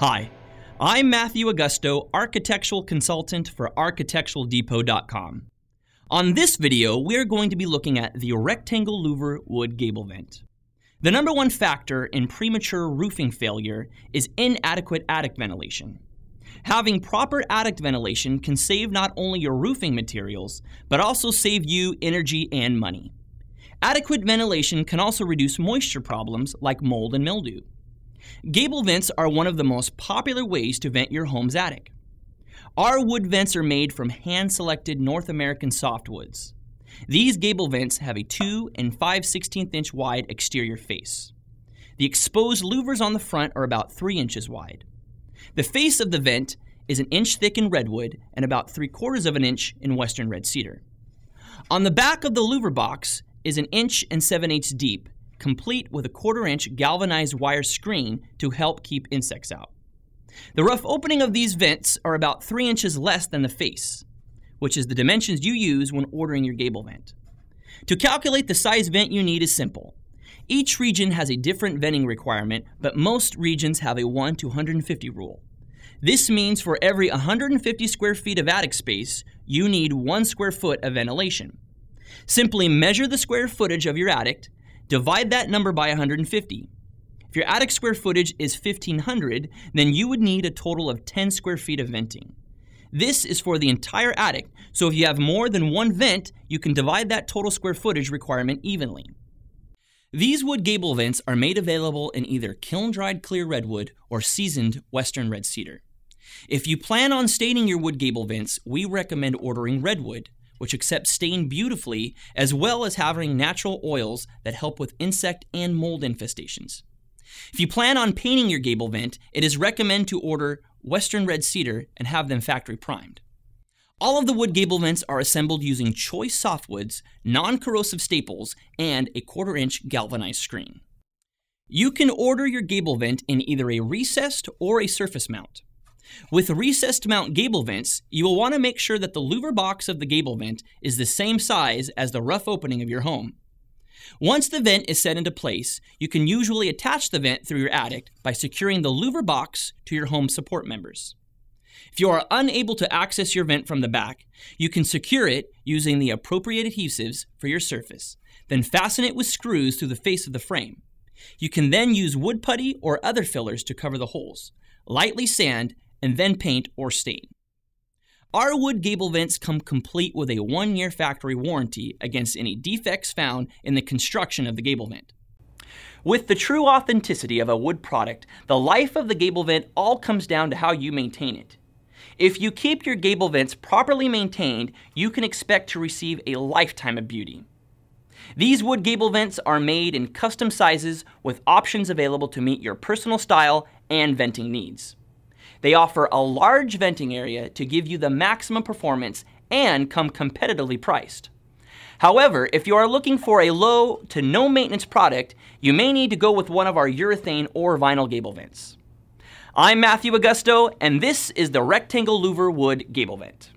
Hi, I'm Matthew Augusto, architectural consultant for architecturaldepot.com. On this video, we're going to be looking at the rectangle louver wood gable vent. The number one factor in premature roofing failure is inadequate attic ventilation. Having proper attic ventilation can save not only your roofing materials, but also save you energy and money. Adequate ventilation can also reduce moisture problems like mold and mildew. Gable vents are one of the most popular ways to vent your home's attic. Our wood vents are made from hand selected North American softwoods. These gable vents have a 2 and 5 16th inch wide exterior face. The exposed louvers on the front are about 3 inches wide. The face of the vent is an inch thick in redwood and about 3 quarters of an inch in western red cedar. On the back of the louver box is an inch and 7 eighths deep complete with a quarter inch galvanized wire screen to help keep insects out. The rough opening of these vents are about 3 inches less than the face, which is the dimensions you use when ordering your gable vent. To calculate the size vent you need is simple. Each region has a different venting requirement, but most regions have a 1 to 150 rule. This means for every 150 square feet of attic space, you need 1 square foot of ventilation. Simply measure the square footage of your attic Divide that number by 150. If your attic square footage is 1500, then you would need a total of 10 square feet of venting. This is for the entire attic, so if you have more than one vent, you can divide that total square footage requirement evenly. These wood gable vents are made available in either kiln-dried clear redwood or seasoned western red cedar. If you plan on staining your wood gable vents, we recommend ordering redwood which accepts stain beautifully, as well as having natural oils that help with insect and mold infestations. If you plan on painting your gable vent, it is recommended to order Western Red Cedar and have them factory primed. All of the wood gable vents are assembled using choice softwoods, non corrosive staples, and a quarter inch galvanized screen. You can order your gable vent in either a recessed or a surface mount. With recessed mount gable vents, you will want to make sure that the louver box of the gable vent is the same size as the rough opening of your home. Once the vent is set into place, you can usually attach the vent through your attic by securing the louver box to your home support members. If you are unable to access your vent from the back, you can secure it using the appropriate adhesives for your surface, then fasten it with screws through the face of the frame. You can then use wood putty or other fillers to cover the holes, lightly sand, and then paint or stain. Our wood gable vents come complete with a one year factory warranty against any defects found in the construction of the gable vent. With the true authenticity of a wood product, the life of the gable vent all comes down to how you maintain it. If you keep your gable vents properly maintained, you can expect to receive a lifetime of beauty. These wood gable vents are made in custom sizes with options available to meet your personal style and venting needs. They offer a large venting area to give you the maximum performance and come competitively priced. However, if you are looking for a low to no maintenance product, you may need to go with one of our urethane or vinyl gable vents. I'm Matthew Augusto, and this is the Rectangle Louver Wood Gable Vent.